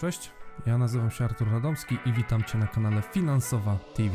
Cześć, ja nazywam się Artur Radomski i witam Cię na kanale Finansowa TV.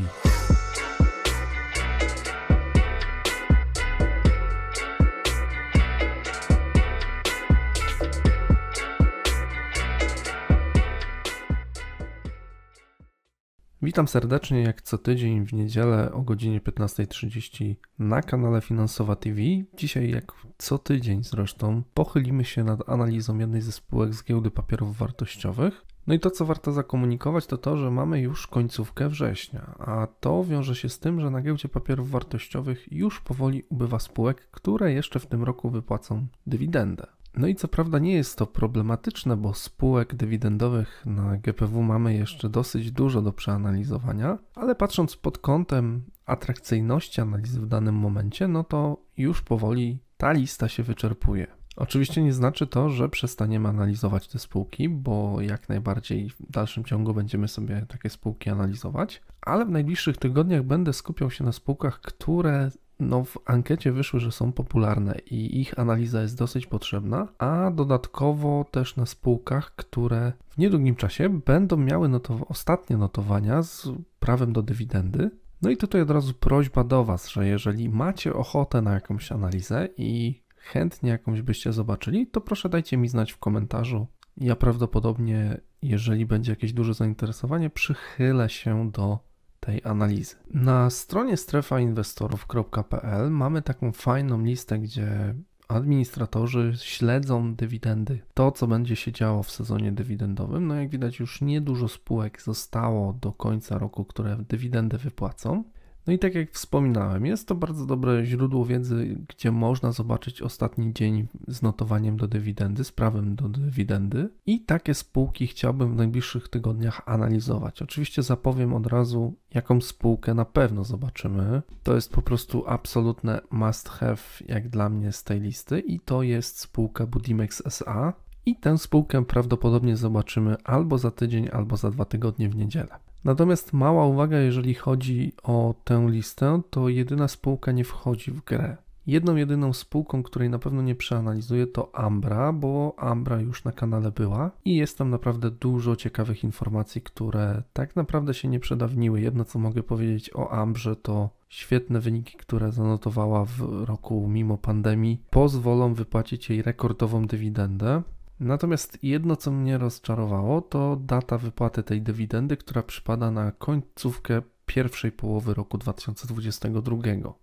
Witam serdecznie jak co tydzień w niedzielę o godzinie 15.30 na kanale Finansowa TV. Dzisiaj jak co tydzień zresztą pochylimy się nad analizą jednej ze spółek z giełdy papierów wartościowych. No i to, co warto zakomunikować, to to, że mamy już końcówkę września, a to wiąże się z tym, że na giełdzie papierów wartościowych już powoli ubywa spółek, które jeszcze w tym roku wypłacą dywidendę. No i co prawda nie jest to problematyczne, bo spółek dywidendowych na GPW mamy jeszcze dosyć dużo do przeanalizowania, ale patrząc pod kątem atrakcyjności analizy w danym momencie, no to już powoli ta lista się wyczerpuje. Oczywiście nie znaczy to, że przestaniemy analizować te spółki, bo jak najbardziej w dalszym ciągu będziemy sobie takie spółki analizować, ale w najbliższych tygodniach będę skupiał się na spółkach, które no w ankiecie wyszły, że są popularne i ich analiza jest dosyć potrzebna, a dodatkowo też na spółkach, które w niedługim czasie będą miały notow ostatnie notowania z prawem do dywidendy. No i tutaj od razu prośba do Was, że jeżeli macie ochotę na jakąś analizę i chętnie jakąś byście zobaczyli, to proszę dajcie mi znać w komentarzu. Ja prawdopodobnie, jeżeli będzie jakieś duże zainteresowanie, przychylę się do tej analizy. Na stronie strefainwestorów.pl mamy taką fajną listę, gdzie administratorzy śledzą dywidendy, to co będzie się działo w sezonie dywidendowym. No jak widać już niedużo spółek zostało do końca roku, które dywidendy wypłacą. No i tak jak wspominałem, jest to bardzo dobre źródło wiedzy, gdzie można zobaczyć ostatni dzień z notowaniem do dywidendy, z prawem do dywidendy i takie spółki chciałbym w najbliższych tygodniach analizować. Oczywiście zapowiem od razu, jaką spółkę na pewno zobaczymy. To jest po prostu absolutne must have jak dla mnie z tej listy i to jest spółka Budimex SA. I tę spółkę prawdopodobnie zobaczymy albo za tydzień, albo za dwa tygodnie w niedzielę. Natomiast mała uwaga, jeżeli chodzi o tę listę, to jedyna spółka nie wchodzi w grę. Jedną jedyną spółką, której na pewno nie przeanalizuję, to Ambra, bo Ambra już na kanale była i jest tam naprawdę dużo ciekawych informacji, które tak naprawdę się nie przedawniły. Jedno co mogę powiedzieć o Ambrze to świetne wyniki, które zanotowała w roku mimo pandemii, pozwolą wypłacić jej rekordową dywidendę. Natomiast jedno, co mnie rozczarowało, to data wypłaty tej dywidendy, która przypada na końcówkę pierwszej połowy roku 2022,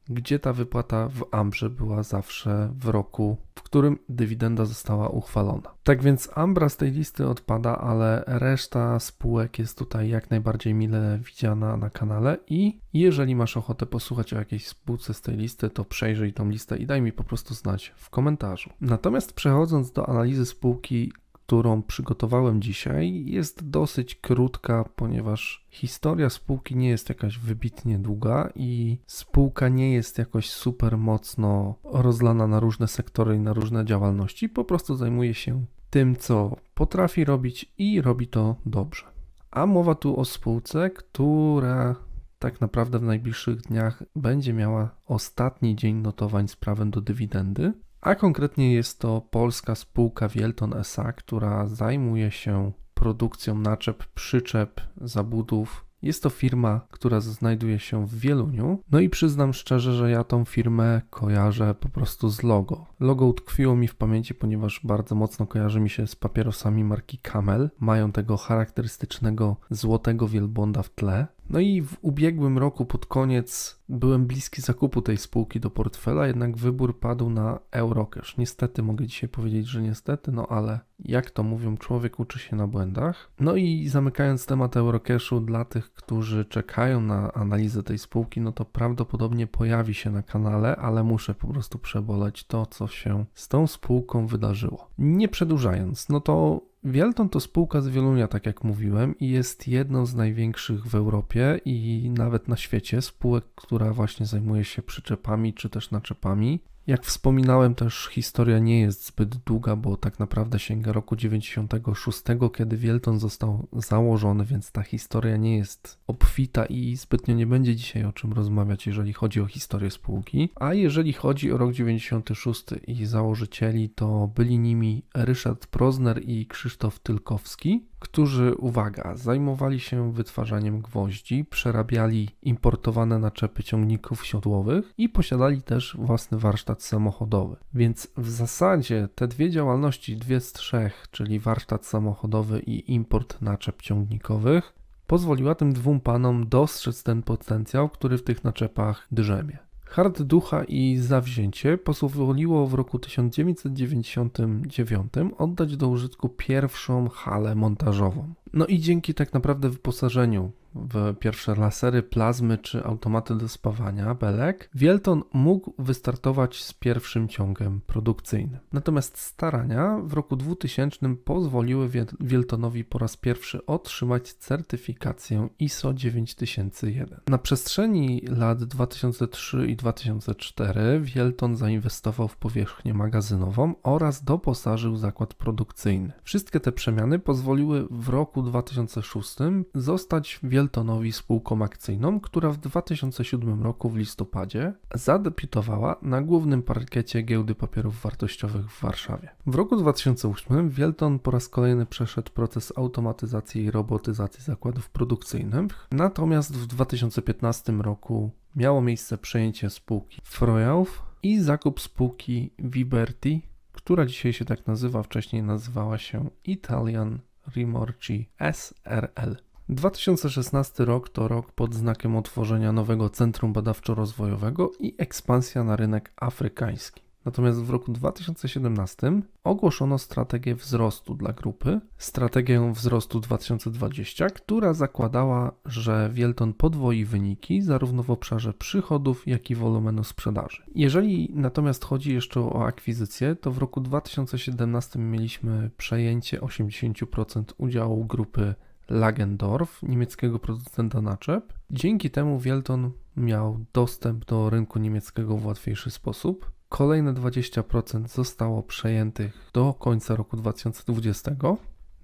gdzie ta wypłata w Ambrze była zawsze w roku, w którym dywidenda została uchwalona. Tak więc Ambra z tej listy odpada, ale reszta spółek jest tutaj jak najbardziej mile widziana na kanale i jeżeli masz ochotę posłuchać o jakiejś spółce z tej listy, to przejrzyj tą listę i daj mi po prostu znać w komentarzu. Natomiast przechodząc do analizy spółki którą przygotowałem dzisiaj, jest dosyć krótka, ponieważ historia spółki nie jest jakaś wybitnie długa i spółka nie jest jakoś super mocno rozlana na różne sektory i na różne działalności. Po prostu zajmuje się tym, co potrafi robić i robi to dobrze. A mowa tu o spółce, która tak naprawdę w najbliższych dniach będzie miała ostatni dzień notowań z prawem do dywidendy a konkretnie jest to polska spółka Wielton SA, która zajmuje się produkcją naczep, przyczep, zabudów. Jest to firma, która znajduje się w Wieluniu. No i przyznam szczerze, że ja tą firmę kojarzę po prostu z logo. Logo utkwiło mi w pamięci, ponieważ bardzo mocno kojarzy mi się z papierosami marki Camel. Mają tego charakterystycznego złotego wielbłąda w tle. No i w ubiegłym roku pod koniec byłem bliski zakupu tej spółki do portfela, jednak wybór padł na Eurocash. Niestety mogę dzisiaj powiedzieć, że niestety, no ale jak to mówią, człowiek uczy się na błędach. No i zamykając temat Eurocashu, dla tych, którzy czekają na analizę tej spółki, no to prawdopodobnie pojawi się na kanale, ale muszę po prostu przeboleć to, co się z tą spółką wydarzyło. Nie przedłużając, no to Wielton to spółka z Wielunia, tak jak mówiłem, i jest jedną z największych w Europie i nawet na świecie spółek, która właśnie zajmuje się przyczepami czy też naczepami. Jak wspominałem, też historia nie jest zbyt długa, bo tak naprawdę sięga roku 96, kiedy Wielton został założony, więc ta historia nie jest obfita i zbytnio nie będzie dzisiaj o czym rozmawiać, jeżeli chodzi o historię spółki. A jeżeli chodzi o rok 96 i założycieli, to byli nimi Ryszard Prozner i Krzysztof Tylkowski którzy, uwaga, zajmowali się wytwarzaniem gwoździ, przerabiali importowane naczepy ciągników siodłowych i posiadali też własny warsztat samochodowy. Więc w zasadzie te dwie działalności, dwie z trzech, czyli warsztat samochodowy i import naczep ciągnikowych, pozwoliła tym dwóm panom dostrzec ten potencjał, który w tych naczepach drzemie. Hard ducha i zawzięcie pozwoliło w roku 1999 oddać do użytku pierwszą halę montażową. No i dzięki tak naprawdę wyposażeniu w pierwsze lasery, plazmy czy automaty do spawania belek, Wielton mógł wystartować z pierwszym ciągiem produkcyjnym. Natomiast starania w roku 2000 pozwoliły Wieltonowi po raz pierwszy otrzymać certyfikację ISO 9001. Na przestrzeni lat 2003 i 2004 Wielton zainwestował w powierzchnię magazynową oraz doposażył zakład produkcyjny. Wszystkie te przemiany pozwoliły w roku 2006 zostać Wieltonowi Wieltonowi spółką akcyjną, która w 2007 roku w listopadzie zadebiutowała na głównym parkiecie Giełdy Papierów Wartościowych w Warszawie. W roku 2008 Wielton po raz kolejny przeszedł proces automatyzacji i robotyzacji zakładów produkcyjnych, natomiast w 2015 roku miało miejsce przejęcie spółki Frojauf i zakup spółki Viberti, która dzisiaj się tak nazywa, wcześniej nazywała się Italian Rimorci SRL. 2016 rok to rok pod znakiem otworzenia nowego Centrum Badawczo-Rozwojowego i ekspansja na rynek afrykański. Natomiast w roku 2017 ogłoszono strategię wzrostu dla grupy, strategię wzrostu 2020, która zakładała, że Wielton podwoi wyniki zarówno w obszarze przychodów, jak i wolumenu sprzedaży. Jeżeli natomiast chodzi jeszcze o akwizycję, to w roku 2017 mieliśmy przejęcie 80% udziału grupy Lagendorf, niemieckiego producenta naczep. Dzięki temu Wielton miał dostęp do rynku niemieckiego w łatwiejszy sposób. Kolejne 20% zostało przejętych do końca roku 2020.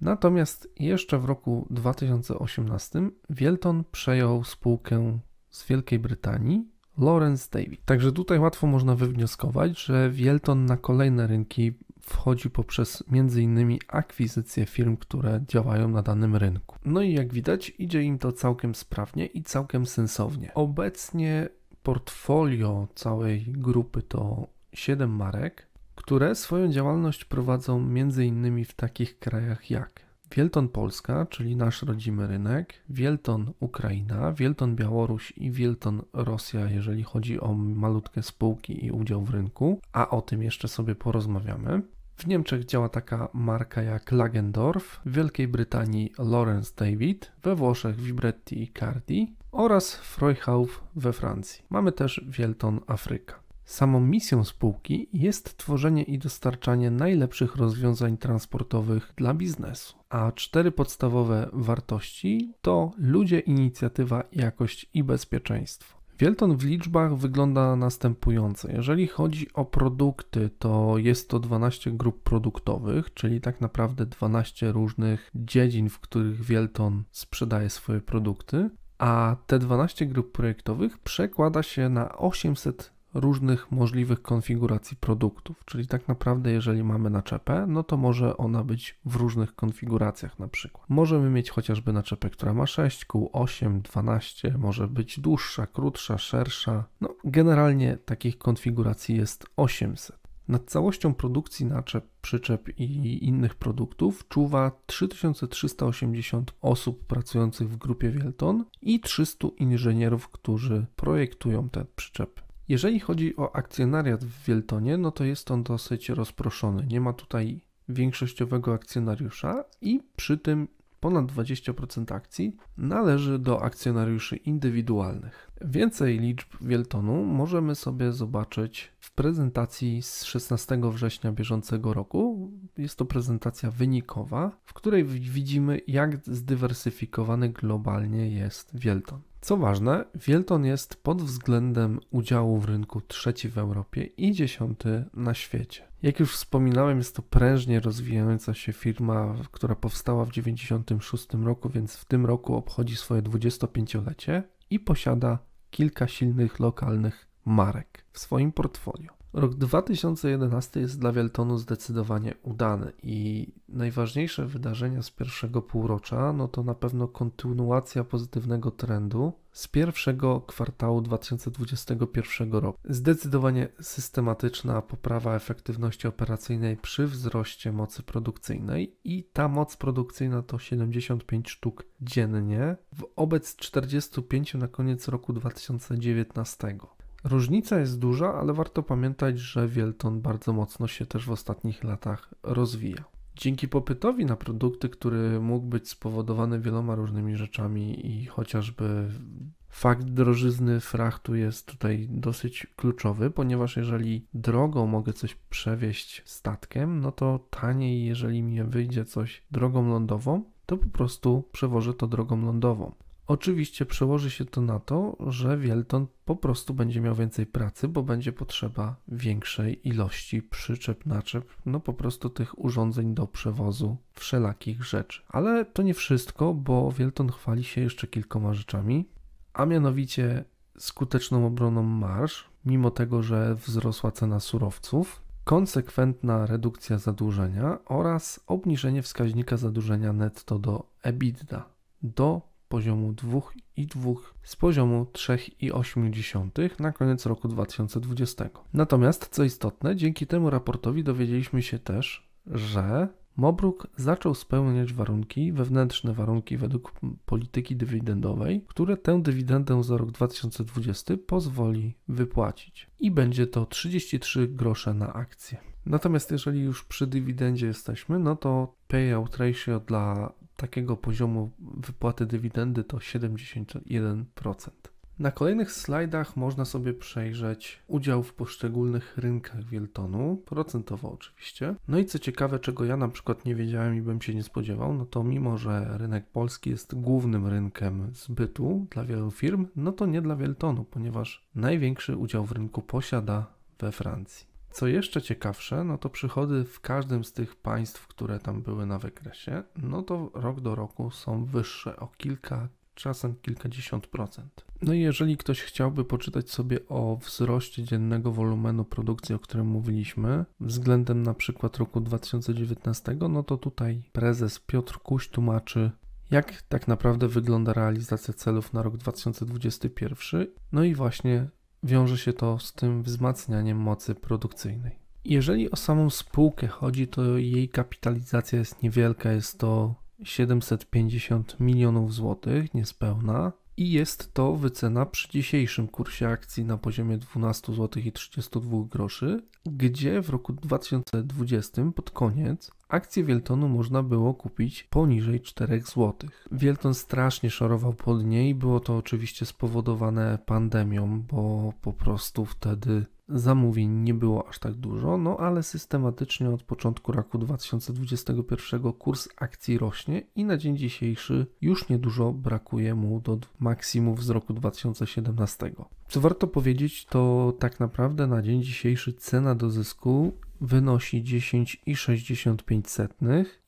Natomiast jeszcze w roku 2018 Wielton przejął spółkę z Wielkiej Brytanii Lawrence David. Także tutaj łatwo można wywnioskować, że Wielton na kolejne rynki wchodzi poprzez m.in. akwizycję firm, które działają na danym rynku. No i jak widać, idzie im to całkiem sprawnie i całkiem sensownie. Obecnie portfolio całej grupy to 7 marek, które swoją działalność prowadzą m.in. w takich krajach jak Wielton Polska, czyli nasz rodzimy rynek, Wielton Ukraina, Wielton Białoruś i Wielton Rosja, jeżeli chodzi o malutkie spółki i udział w rynku, a o tym jeszcze sobie porozmawiamy. W Niemczech działa taka marka jak Lagendorf, w Wielkiej Brytanii Lawrence David, we Włoszech Vibretti i Cardi oraz Freuhauf we Francji. Mamy też Wielton Afryka. Samą misją spółki jest tworzenie i dostarczanie najlepszych rozwiązań transportowych dla biznesu. A cztery podstawowe wartości to ludzie, inicjatywa, jakość i bezpieczeństwo. Wielton w liczbach wygląda następująco. Jeżeli chodzi o produkty, to jest to 12 grup produktowych, czyli tak naprawdę 12 różnych dziedzin, w których Wielton sprzedaje swoje produkty, a te 12 grup projektowych przekłada się na 800 różnych możliwych konfiguracji produktów. Czyli tak naprawdę, jeżeli mamy naczepę, no to może ona być w różnych konfiguracjach na przykład. Możemy mieć chociażby naczepę, która ma 6 kół, 8, 12, może być dłuższa, krótsza, szersza. No, generalnie takich konfiguracji jest 800. Nad całością produkcji naczep, przyczep i innych produktów czuwa 3380 osób pracujących w grupie Wielton i 300 inżynierów, którzy projektują te przyczepy. Jeżeli chodzi o akcjonariat w Wieltonie, no to jest on dosyć rozproszony. Nie ma tutaj większościowego akcjonariusza i przy tym ponad 20% akcji należy do akcjonariuszy indywidualnych. Więcej liczb Wieltonu możemy sobie zobaczyć w prezentacji z 16 września bieżącego roku. Jest to prezentacja wynikowa, w której widzimy jak zdywersyfikowany globalnie jest Wielton. Co ważne, Wielton jest pod względem udziału w rynku trzeci w Europie i dziesiąty na świecie. Jak już wspominałem, jest to prężnie rozwijająca się firma, która powstała w 1996 roku, więc w tym roku obchodzi swoje 25-lecie i posiada kilka silnych lokalnych marek w swoim portfolio. Rok 2011 jest dla Wieltonu zdecydowanie udany i najważniejsze wydarzenia z pierwszego półrocza no to na pewno kontynuacja pozytywnego trendu z pierwszego kwartału 2021 roku. Zdecydowanie systematyczna poprawa efektywności operacyjnej przy wzroście mocy produkcyjnej i ta moc produkcyjna to 75 sztuk dziennie wobec 45 na koniec roku 2019. Różnica jest duża, ale warto pamiętać, że Wielton bardzo mocno się też w ostatnich latach rozwija. Dzięki popytowi na produkty, który mógł być spowodowany wieloma różnymi rzeczami i chociażby fakt drożyzny frachtu jest tutaj dosyć kluczowy, ponieważ jeżeli drogą mogę coś przewieźć statkiem, no to taniej, jeżeli mi wyjdzie coś drogą lądową, to po prostu przewożę to drogą lądową. Oczywiście przełoży się to na to, że Wielton po prostu będzie miał więcej pracy, bo będzie potrzeba większej ilości przyczep, naczep, no po prostu tych urządzeń do przewozu wszelakich rzeczy. Ale to nie wszystko, bo Wielton chwali się jeszcze kilkoma rzeczami, a mianowicie skuteczną obroną marsz, mimo tego, że wzrosła cena surowców, konsekwentna redukcja zadłużenia oraz obniżenie wskaźnika zadłużenia netto do EBITDA do poziomu 2,2 z poziomu 3,8 na koniec roku 2020. Natomiast, co istotne, dzięki temu raportowi dowiedzieliśmy się też, że Mobruk zaczął spełniać warunki, wewnętrzne warunki według polityki dywidendowej, które tę dywidendę za rok 2020 pozwoli wypłacić. I będzie to 33 grosze na akcję. Natomiast jeżeli już przy dywidendzie jesteśmy, no to payout ratio dla takiego poziomu wypłaty dywidendy to 71%. Na kolejnych slajdach można sobie przejrzeć udział w poszczególnych rynkach Wieltonu, procentowo oczywiście. No i co ciekawe, czego ja na przykład nie wiedziałem i bym się nie spodziewał, no to mimo, że rynek polski jest głównym rynkiem zbytu dla wielu firm, no to nie dla Wieltonu, ponieważ największy udział w rynku posiada we Francji. Co jeszcze ciekawsze, no to przychody w każdym z tych państw, które tam były na wykresie, no to rok do roku są wyższe o kilka, czasem kilkadziesiąt procent. No i jeżeli ktoś chciałby poczytać sobie o wzroście dziennego wolumenu produkcji, o którym mówiliśmy, względem na przykład roku 2019, no to tutaj prezes Piotr Kuś tłumaczy, jak tak naprawdę wygląda realizacja celów na rok 2021, no i właśnie wiąże się to z tym wzmacnianiem mocy produkcyjnej. Jeżeli o samą spółkę chodzi, to jej kapitalizacja jest niewielka, jest to 750 milionów złotych, niespełna. I jest to wycena przy dzisiejszym kursie akcji na poziomie 12 zł i 32 groszy, gdzie w roku 2020 pod koniec Akcje Wieltonu można było kupić poniżej 4 zł. Wielton strasznie szorował dnie i było to oczywiście spowodowane pandemią, bo po prostu wtedy zamówień nie było aż tak dużo, no ale systematycznie od początku roku 2021 kurs akcji rośnie i na dzień dzisiejszy już niedużo brakuje mu do maksimum z roku 2017. Co warto powiedzieć, to tak naprawdę na dzień dzisiejszy cena do zysku wynosi 10,65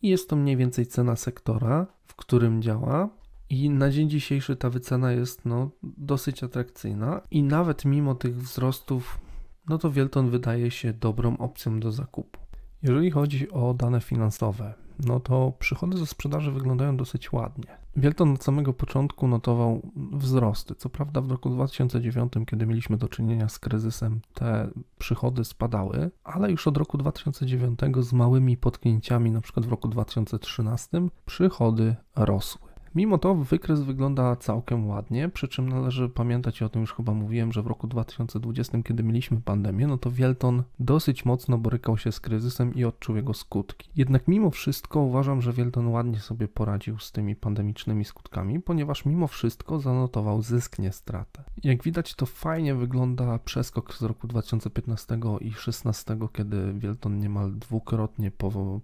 i jest to mniej więcej cena sektora, w którym działa. I na dzień dzisiejszy ta wycena jest no, dosyć atrakcyjna i nawet mimo tych wzrostów, no to Wielton wydaje się dobrą opcją do zakupu. Jeżeli chodzi o dane finansowe, no to przychody ze sprzedaży wyglądają dosyć ładnie. Wielton od samego początku notował wzrosty. Co prawda w roku 2009, kiedy mieliśmy do czynienia z kryzysem, te przychody spadały, ale już od roku 2009 z małymi potknięciami, na przykład w roku 2013, przychody rosły. Mimo to wykres wygląda całkiem ładnie, przy czym należy pamiętać, i o tym już chyba mówiłem, że w roku 2020, kiedy mieliśmy pandemię, no to Wielton dosyć mocno borykał się z kryzysem i odczuł jego skutki. Jednak mimo wszystko uważam, że Wielton ładnie sobie poradził z tymi pandemicznymi skutkami, ponieważ mimo wszystko zanotował zysk, nie stratę. Jak widać, to fajnie wygląda przeskok z roku 2015 i 2016, kiedy Wielton niemal dwukrotnie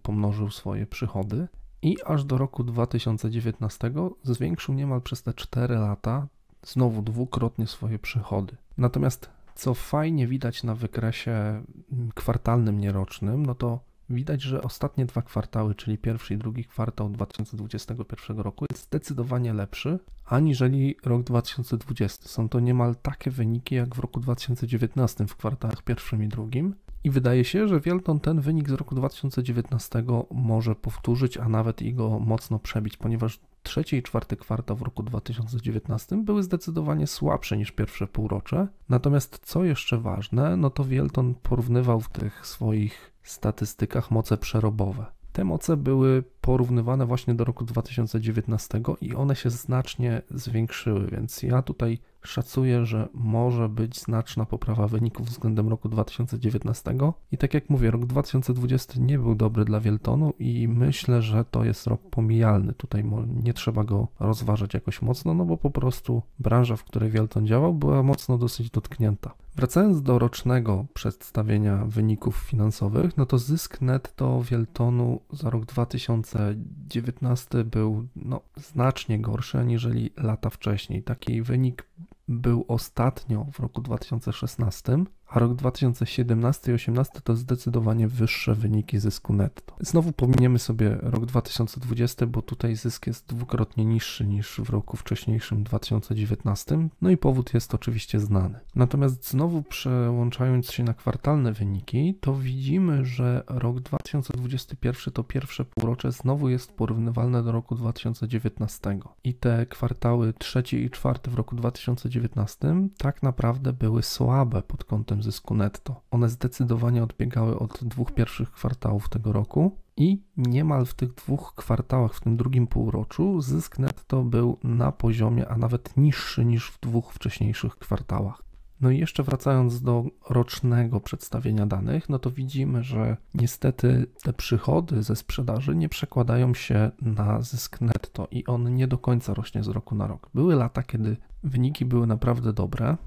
pomnożył swoje przychody i aż do roku 2019 zwiększył niemal przez te 4 lata znowu dwukrotnie swoje przychody. Natomiast co fajnie widać na wykresie mm, kwartalnym, nierocznym, no to widać, że ostatnie dwa kwartały, czyli pierwszy i drugi kwartał 2021 roku jest zdecydowanie lepszy aniżeli rok 2020. Są to niemal takie wyniki jak w roku 2019 w kwartałach pierwszym i drugim, i wydaje się, że Wielton ten wynik z roku 2019 może powtórzyć, a nawet i go mocno przebić, ponieważ trzeci i czwarty kwartał w roku 2019 były zdecydowanie słabsze niż pierwsze półrocze. Natomiast co jeszcze ważne, no to Wielton porównywał w tych swoich statystykach moce przerobowe. Te moce były porównywane właśnie do roku 2019 i one się znacznie zwiększyły, więc ja tutaj szacuje, że może być znaczna poprawa wyników względem roku 2019. I tak jak mówię, rok 2020 nie był dobry dla Wieltonu i myślę, że to jest rok pomijalny. Tutaj nie trzeba go rozważać jakoś mocno, no bo po prostu branża, w której Wielton działał, była mocno dosyć dotknięta. Wracając do rocznego przedstawienia wyników finansowych, no to zysk netto Wieltonu za rok 2019 był no, znacznie gorszy aniżeli lata wcześniej. Taki wynik był ostatnio w roku 2016 a rok 2017 i 2018 to zdecydowanie wyższe wyniki zysku netto. Znowu pominiemy sobie rok 2020, bo tutaj zysk jest dwukrotnie niższy niż w roku wcześniejszym 2019, no i powód jest oczywiście znany. Natomiast znowu przełączając się na kwartalne wyniki, to widzimy, że rok 2021 to pierwsze półrocze znowu jest porównywalne do roku 2019 i te kwartały trzeci i czwarty w roku 2019 tak naprawdę były słabe pod kątem wzrostem zysku netto. One zdecydowanie odbiegały od dwóch pierwszych kwartałów tego roku i niemal w tych dwóch kwartałach, w tym drugim półroczu, zysk netto był na poziomie, a nawet niższy niż w dwóch wcześniejszych kwartałach. No i jeszcze wracając do rocznego przedstawienia danych, no to widzimy, że niestety te przychody ze sprzedaży nie przekładają się na zysk netto i on nie do końca rośnie z roku na rok. Były lata, kiedy wyniki były naprawdę dobre,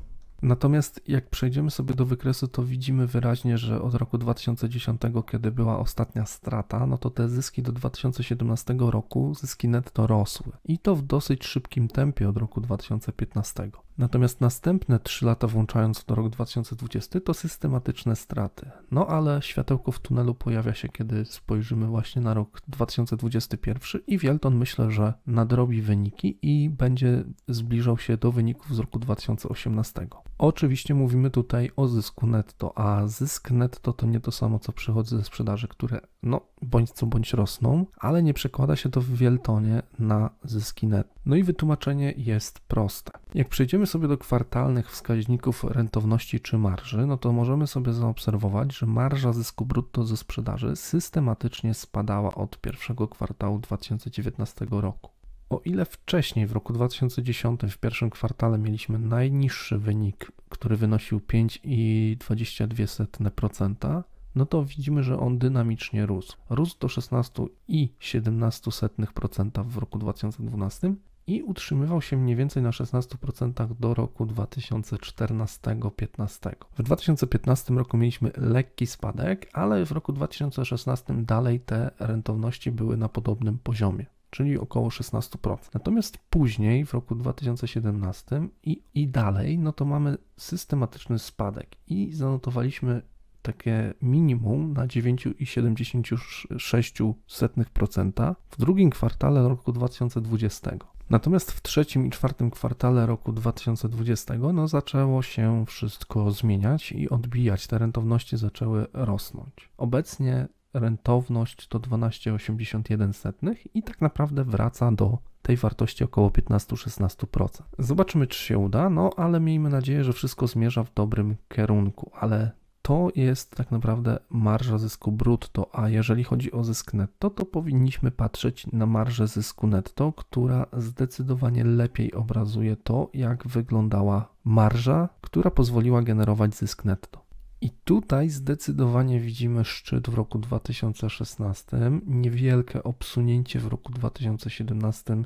Natomiast jak przejdziemy sobie do wykresu, to widzimy wyraźnie, że od roku 2010, kiedy była ostatnia strata, no to te zyski do 2017 roku, zyski netto rosły i to w dosyć szybkim tempie od roku 2015. Natomiast następne 3 lata, włączając do rok 2020, to systematyczne straty. No ale światełko w tunelu pojawia się, kiedy spojrzymy właśnie na rok 2021 i Wielton myślę, że nadrobi wyniki i będzie zbliżał się do wyników z roku 2018. Oczywiście mówimy tutaj o zysku netto, a zysk netto to nie to samo, co przychody ze sprzedaży, które no bądź co bądź rosną, ale nie przekłada się to w Wieltonie na zyski netto. No i wytłumaczenie jest proste. Jak przejdziemy sobie do kwartalnych wskaźników rentowności czy marży, no to możemy sobie zaobserwować, że marża zysku brutto ze sprzedaży systematycznie spadała od pierwszego kwartału 2019 roku. O ile wcześniej w roku 2010 w pierwszym kwartale mieliśmy najniższy wynik, który wynosił 5,22%, no to widzimy, że on dynamicznie rósł. Rósł do 16,17% w roku 2012 i utrzymywał się mniej więcej na 16% do roku 2014-15. W 2015 roku mieliśmy lekki spadek, ale w roku 2016 dalej te rentowności były na podobnym poziomie czyli około 16%. Natomiast później, w roku 2017 i, i dalej, no to mamy systematyczny spadek i zanotowaliśmy takie minimum na 9,76% w drugim kwartale roku 2020. Natomiast w trzecim i czwartym kwartale roku 2020 no, zaczęło się wszystko zmieniać i odbijać. Te rentowności zaczęły rosnąć. Obecnie rentowność to 12,81 i tak naprawdę wraca do tej wartości około 15-16%. Zobaczymy, czy się uda, no ale miejmy nadzieję, że wszystko zmierza w dobrym kierunku, ale to jest tak naprawdę marża zysku brutto, a jeżeli chodzi o zysk netto, to powinniśmy patrzeć na marżę zysku netto, która zdecydowanie lepiej obrazuje to, jak wyglądała marża, która pozwoliła generować zysk netto. I tutaj zdecydowanie widzimy szczyt w roku 2016, niewielkie obsunięcie w roku 2017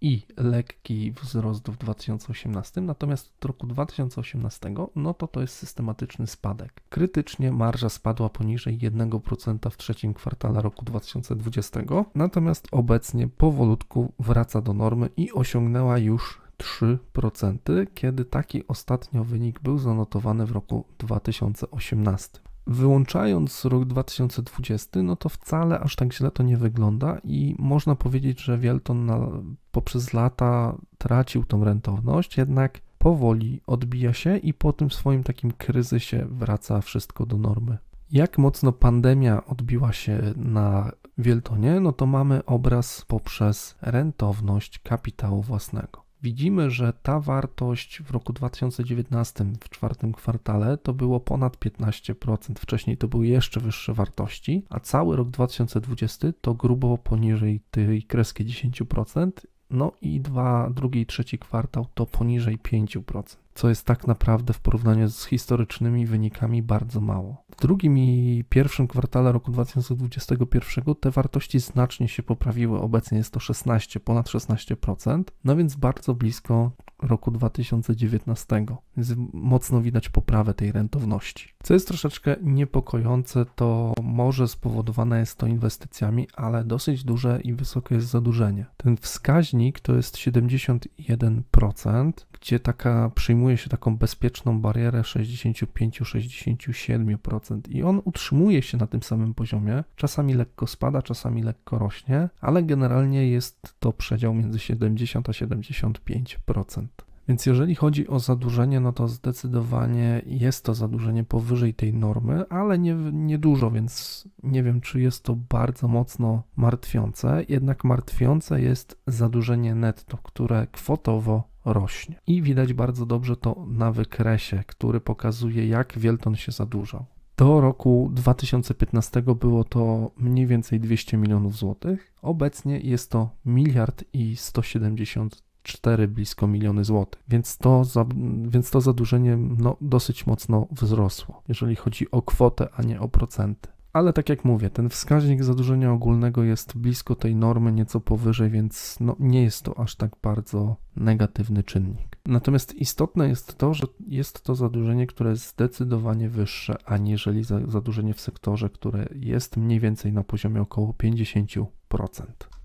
i lekki wzrost w 2018, natomiast od roku 2018 no to to jest systematyczny spadek. Krytycznie marża spadła poniżej 1% w trzecim kwartale roku 2020, natomiast obecnie powolutku wraca do normy i osiągnęła już 3%, kiedy taki ostatnio wynik był zanotowany w roku 2018. Wyłączając rok 2020, no to wcale aż tak źle to nie wygląda i można powiedzieć, że Wielton na, poprzez lata tracił tą rentowność, jednak powoli odbija się i po tym swoim takim kryzysie wraca wszystko do normy. Jak mocno pandemia odbiła się na Wieltonie, no to mamy obraz poprzez rentowność kapitału własnego widzimy, że ta wartość w roku 2019 w czwartym kwartale to było ponad 15%, wcześniej to były jeszcze wyższe wartości, a cały rok 2020 to grubo poniżej tej kreski 10% no i dwa, drugi i trzeci kwartał to poniżej 5%, co jest tak naprawdę w porównaniu z historycznymi wynikami bardzo mało. W drugim i pierwszym kwartale roku 2021 te wartości znacznie się poprawiły, obecnie jest to 16, ponad 16%, no więc bardzo blisko roku 2019. Więc mocno widać poprawę tej rentowności. Co jest troszeczkę niepokojące, to może spowodowane jest to inwestycjami, ale dosyć duże i wysokie jest zadłużenie. Ten wskaźnik to jest 71%, gdzie taka przyjmuje się taką bezpieczną barierę 65-67% i on utrzymuje się na tym samym poziomie, czasami lekko spada, czasami lekko rośnie, ale generalnie jest to przedział między 70 a 75%. Więc jeżeli chodzi o zadłużenie, no to zdecydowanie jest to zadłużenie powyżej tej normy, ale nie, nie dużo, więc nie wiem, czy jest to bardzo mocno martwiące. Jednak martwiące jest zadłużenie netto, które kwotowo rośnie. I widać bardzo dobrze to na wykresie, który pokazuje, jak Wielton się zadłużał. Do roku 2015 było to mniej więcej 200 milionów złotych. Obecnie jest to miliard i 174 blisko miliony złotych, więc to, za, więc to zadłużenie no, dosyć mocno wzrosło, jeżeli chodzi o kwotę, a nie o procenty. Ale tak jak mówię, ten wskaźnik zadłużenia ogólnego jest blisko tej normy, nieco powyżej, więc no, nie jest to aż tak bardzo negatywny czynnik. Natomiast istotne jest to, że jest to zadłużenie, które jest zdecydowanie wyższe aniżeli zadłużenie w sektorze, które jest mniej więcej na poziomie około 50%.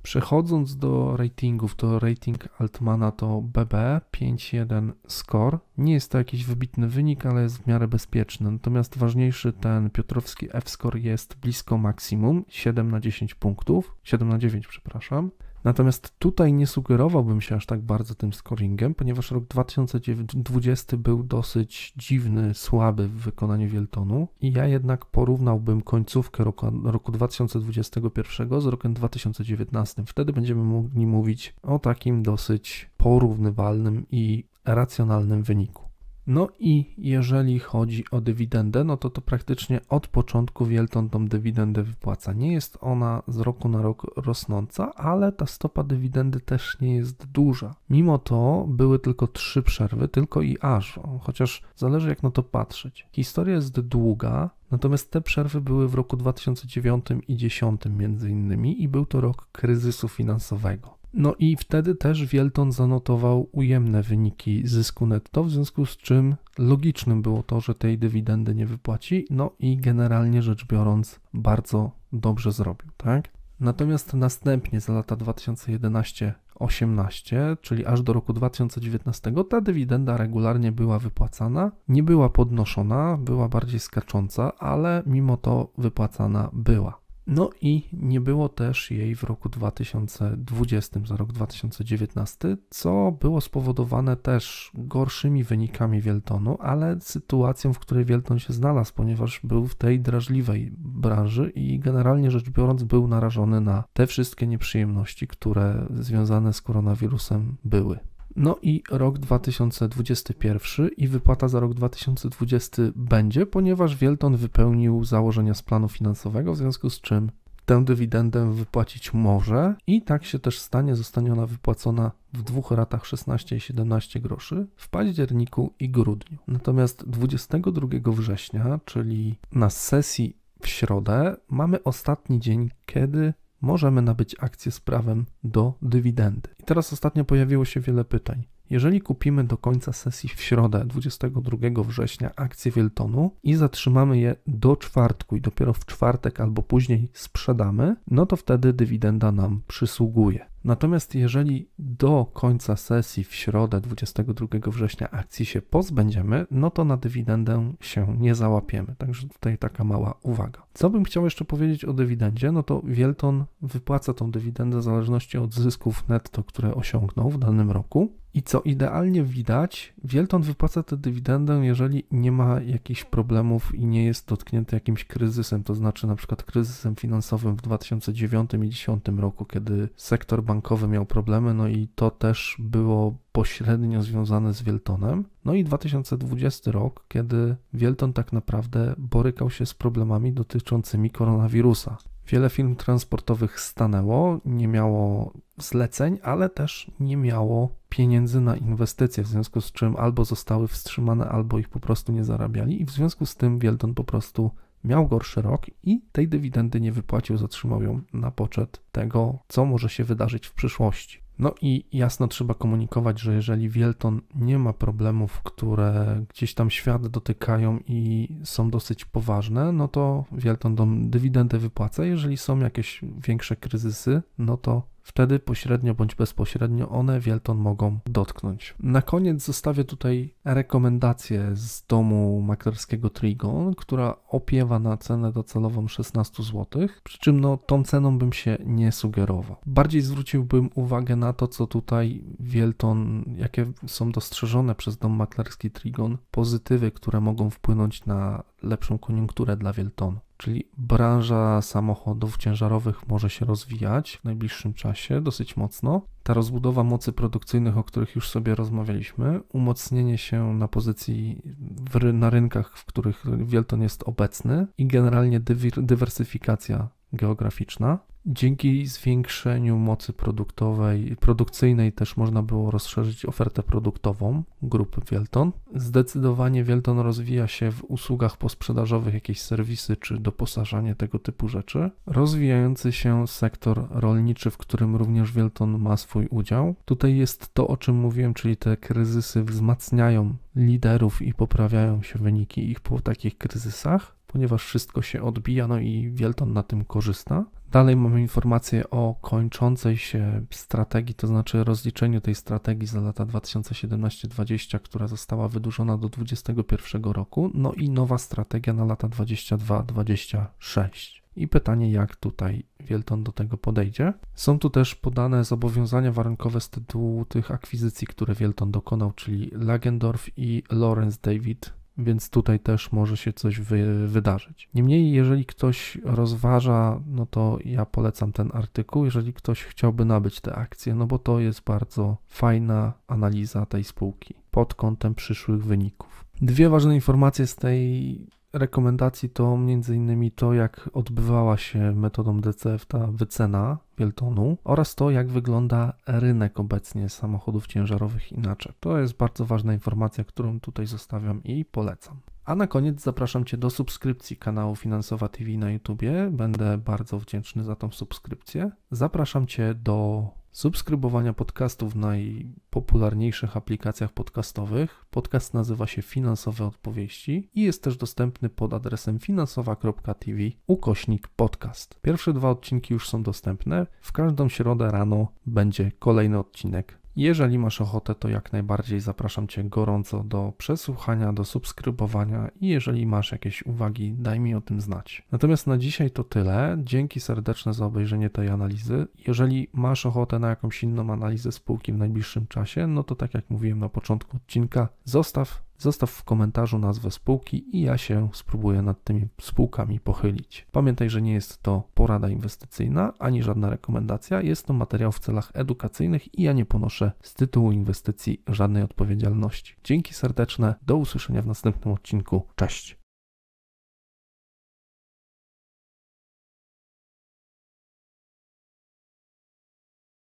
Przechodząc do ratingów, to rating Altmana to BB 5.1 score. Nie jest to jakiś wybitny wynik, ale jest w miarę bezpieczny. Natomiast ważniejszy ten Piotrowski F-score jest blisko maksimum 7 na 10 punktów, 7 na 9, przepraszam. Natomiast tutaj nie sugerowałbym się aż tak bardzo tym scoringiem, ponieważ rok 2020 był dosyć dziwny, słaby w wykonaniu Wieltonu i ja jednak porównałbym końcówkę roku, roku 2021 z rokiem 2019. Wtedy będziemy mogli mówić o takim dosyć porównywalnym i racjonalnym wyniku. No i jeżeli chodzi o dywidendę, no to to praktycznie od początku Wielton tą dywidendę wypłaca. Nie jest ona z roku na rok rosnąca, ale ta stopa dywidendy też nie jest duża. Mimo to były tylko trzy przerwy, tylko i aż, chociaż zależy jak na to patrzeć. Historia jest długa, Natomiast te przerwy były w roku 2009 i 2010 między innymi i był to rok kryzysu finansowego. No i wtedy też Wielton zanotował ujemne wyniki zysku netto, w związku z czym logicznym było to, że tej dywidendy nie wypłaci, no i generalnie rzecz biorąc bardzo dobrze zrobił, tak? Natomiast następnie za lata 2011-18, czyli aż do roku 2019, ta dywidenda regularnie była wypłacana, nie była podnoszona, była bardziej skacząca, ale mimo to wypłacana była. No i nie było też jej w roku 2020, za rok 2019, co było spowodowane też gorszymi wynikami Wieltonu, ale sytuacją, w której Wielton się znalazł, ponieważ był w tej drażliwej branży i generalnie rzecz biorąc był narażony na te wszystkie nieprzyjemności, które związane z koronawirusem były. No i rok 2021 i wypłata za rok 2020 będzie, ponieważ Wielton wypełnił założenia z planu finansowego, w związku z czym tę dywidendę wypłacić może i tak się też stanie, zostanie ona wypłacona w dwóch ratach 16 i 17 groszy w październiku i grudniu. Natomiast 22 września, czyli na sesji w środę, mamy ostatni dzień, kiedy możemy nabyć akcję z prawem do dywidendy. I teraz ostatnio pojawiło się wiele pytań. Jeżeli kupimy do końca sesji w środę 22 września akcje Wieltonu i zatrzymamy je do czwartku i dopiero w czwartek albo później sprzedamy, no to wtedy dywidenda nam przysługuje. Natomiast jeżeli do końca sesji w środę 22 września akcji się pozbędziemy, no to na dywidendę się nie załapiemy. Także tutaj taka mała uwaga. Co bym chciał jeszcze powiedzieć o dywidendzie? No to Wielton wypłaca tą dywidendę w zależności od zysków netto, które osiągnął w danym roku. I co idealnie widać, Wielton wypłaca tę dywidendę, jeżeli nie ma jakichś problemów i nie jest dotknięty jakimś kryzysem, to znaczy na przykład kryzysem finansowym w 2009 i 2010 roku, kiedy sektor bankowy miał problemy, no i to też było pośrednio związane z Wieltonem. No i 2020 rok, kiedy Wielton tak naprawdę borykał się z problemami dotyczącymi koronawirusa. Wiele firm transportowych stanęło, nie miało zleceń, ale też nie miało pieniędzy na inwestycje, w związku z czym albo zostały wstrzymane, albo ich po prostu nie zarabiali i w związku z tym Wielton po prostu miał gorszy rok i tej dywidendy nie wypłacił, zatrzymał ją na poczet tego, co może się wydarzyć w przyszłości. No i jasno trzeba komunikować, że jeżeli Wielton nie ma problemów, które gdzieś tam świat dotykają i są dosyć poważne, no to Wielton tą dywidendę wypłaca. Jeżeli są jakieś większe kryzysy, no to Wtedy pośrednio bądź bezpośrednio one Wielton mogą dotknąć. Na koniec zostawię tutaj rekomendację z domu maklerskiego Trigon, która opiewa na cenę docelową 16 zł, przy czym no, tą ceną bym się nie sugerował. Bardziej zwróciłbym uwagę na to, co tutaj Wielton, jakie są dostrzeżone przez dom maklerski Trigon pozytywy, które mogą wpłynąć na lepszą koniunkturę dla Wieltonu. Czyli branża samochodów ciężarowych może się rozwijać w najbliższym czasie dosyć mocno. Ta rozbudowa mocy produkcyjnych, o których już sobie rozmawialiśmy, umocnienie się na pozycji w, na rynkach, w których Wielton jest obecny i generalnie dywersyfikacja geograficzna. Dzięki zwiększeniu mocy produktowej, produkcyjnej też można było rozszerzyć ofertę produktową grupy Wielton. Zdecydowanie Wielton rozwija się w usługach posprzedażowych, jakieś serwisy czy doposażanie tego typu rzeczy. Rozwijający się sektor rolniczy, w którym również Wielton ma swój udział. Tutaj jest to, o czym mówiłem, czyli te kryzysy wzmacniają liderów i poprawiają się wyniki ich po takich kryzysach ponieważ wszystko się odbija, no i Wielton na tym korzysta. Dalej mamy informację o kończącej się strategii, to znaczy rozliczeniu tej strategii za lata 2017-2020, która została wydłużona do 2021 roku, no i nowa strategia na lata 2022 26 I pytanie, jak tutaj Wielton do tego podejdzie. Są tu też podane zobowiązania warunkowe z tytułu tych akwizycji, które Wielton dokonał, czyli Lagendorf i Lawrence David więc tutaj też może się coś wy, wydarzyć. Niemniej, jeżeli ktoś rozważa, no to ja polecam ten artykuł, jeżeli ktoś chciałby nabyć te akcje, no bo to jest bardzo fajna analiza tej spółki pod kątem przyszłych wyników. Dwie ważne informacje z tej rekomendacji to między innymi to, jak odbywała się metodą DCF ta wycena wieltonu oraz to, jak wygląda rynek obecnie samochodów ciężarowych inaczej. To jest bardzo ważna informacja, którą tutaj zostawiam i polecam. A na koniec zapraszam Cię do subskrypcji kanału Finansowa TV na YouTube. Będę bardzo wdzięczny za tą subskrypcję. Zapraszam Cię do subskrybowania podcastów w najpopularniejszych aplikacjach podcastowych. Podcast nazywa się Finansowe Odpowiedzi i jest też dostępny pod adresem finansowa.tv ukośnik podcast. Pierwsze dwa odcinki już są dostępne. W każdą środę rano będzie kolejny odcinek jeżeli masz ochotę, to jak najbardziej zapraszam Cię gorąco do przesłuchania, do subskrybowania i jeżeli masz jakieś uwagi, daj mi o tym znać. Natomiast na dzisiaj to tyle. Dzięki serdeczne za obejrzenie tej analizy. Jeżeli masz ochotę na jakąś inną analizę spółki w najbliższym czasie, no to tak jak mówiłem na początku odcinka, zostaw Zostaw w komentarzu nazwę spółki i ja się spróbuję nad tymi spółkami pochylić. Pamiętaj, że nie jest to porada inwestycyjna ani żadna rekomendacja, jest to materiał w celach edukacyjnych i ja nie ponoszę z tytułu inwestycji żadnej odpowiedzialności. Dzięki serdeczne, do usłyszenia w następnym odcinku. Cześć!